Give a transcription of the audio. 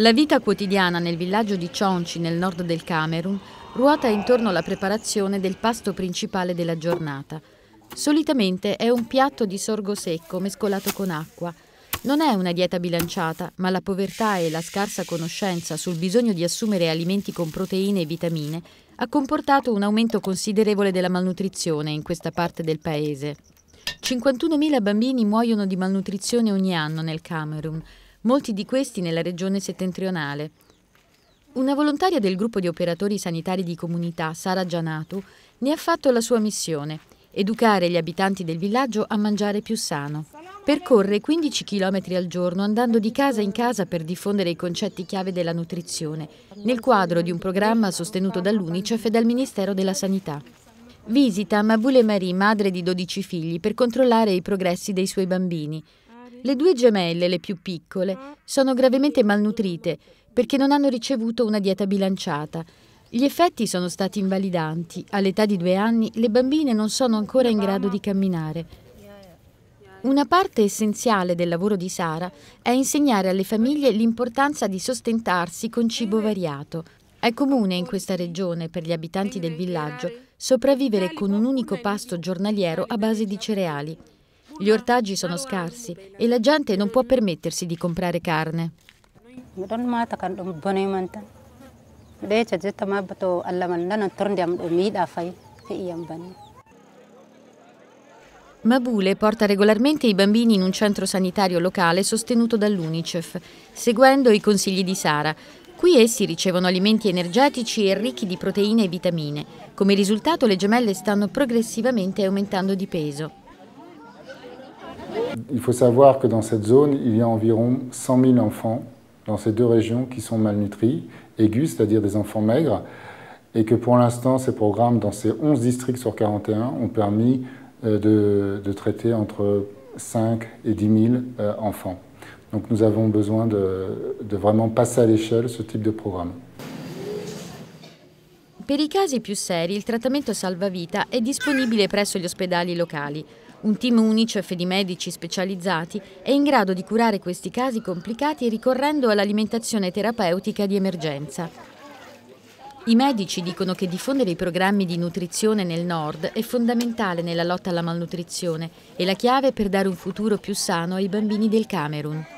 La vita quotidiana nel villaggio di Chonchi, nel nord del Camerun, ruota intorno alla preparazione del pasto principale della giornata. Solitamente è un piatto di sorgo secco mescolato con acqua. Non è una dieta bilanciata, ma la povertà e la scarsa conoscenza sul bisogno di assumere alimenti con proteine e vitamine ha comportato un aumento considerevole della malnutrizione in questa parte del paese. 51.000 bambini muoiono di malnutrizione ogni anno nel Camerun, molti di questi nella regione settentrionale. Una volontaria del gruppo di operatori sanitari di comunità, Sara Gianatu, ne ha fatto la sua missione, educare gli abitanti del villaggio a mangiare più sano. Percorre 15 km al giorno andando di casa in casa per diffondere i concetti chiave della nutrizione, nel quadro di un programma sostenuto dall'Unicef e dal Ministero della Sanità. Visita Mabule Marie, madre di 12 figli, per controllare i progressi dei suoi bambini. Le due gemelle, le più piccole, sono gravemente malnutrite perché non hanno ricevuto una dieta bilanciata. Gli effetti sono stati invalidanti. All'età di due anni le bambine non sono ancora in grado di camminare. Una parte essenziale del lavoro di Sara è insegnare alle famiglie l'importanza di sostentarsi con cibo variato. È comune in questa regione per gli abitanti del villaggio sopravvivere con un unico pasto giornaliero a base di cereali. Gli ortaggi sono scarsi e la gente non può permettersi di comprare carne. Mabule porta regolarmente i bambini in un centro sanitario locale sostenuto dall'UNICEF, seguendo i consigli di Sara, Qui essi ricevono alimenti energetici e ricchi di proteine e vitamine. Come risultato le gemelle stanno progressivamente aumentando di peso. Il faut savoir que dans cette zone, il y a environ 100 000 enfants dans ces deux régions qui sont malnutris, aigus, c'est-à-dire des enfants maigres, et que pour l'instant, ces programmes dans ces 11 districts sur 41 ont permis euh, de, traiter entre 5 et 10 000 euh, enfants. Donc nous avons besoin de, de vraiment passer à l'échelle ce type de programme. Per i casi più seri il trattamento salvavita è disponibile presso gli ospedali locali, Un team UNICEF di medici specializzati è in grado di curare questi casi complicati ricorrendo all'alimentazione terapeutica di emergenza. I medici dicono che diffondere i programmi di nutrizione nel nord è fondamentale nella lotta alla malnutrizione e la chiave per dare un futuro più sano ai bambini del Camerun.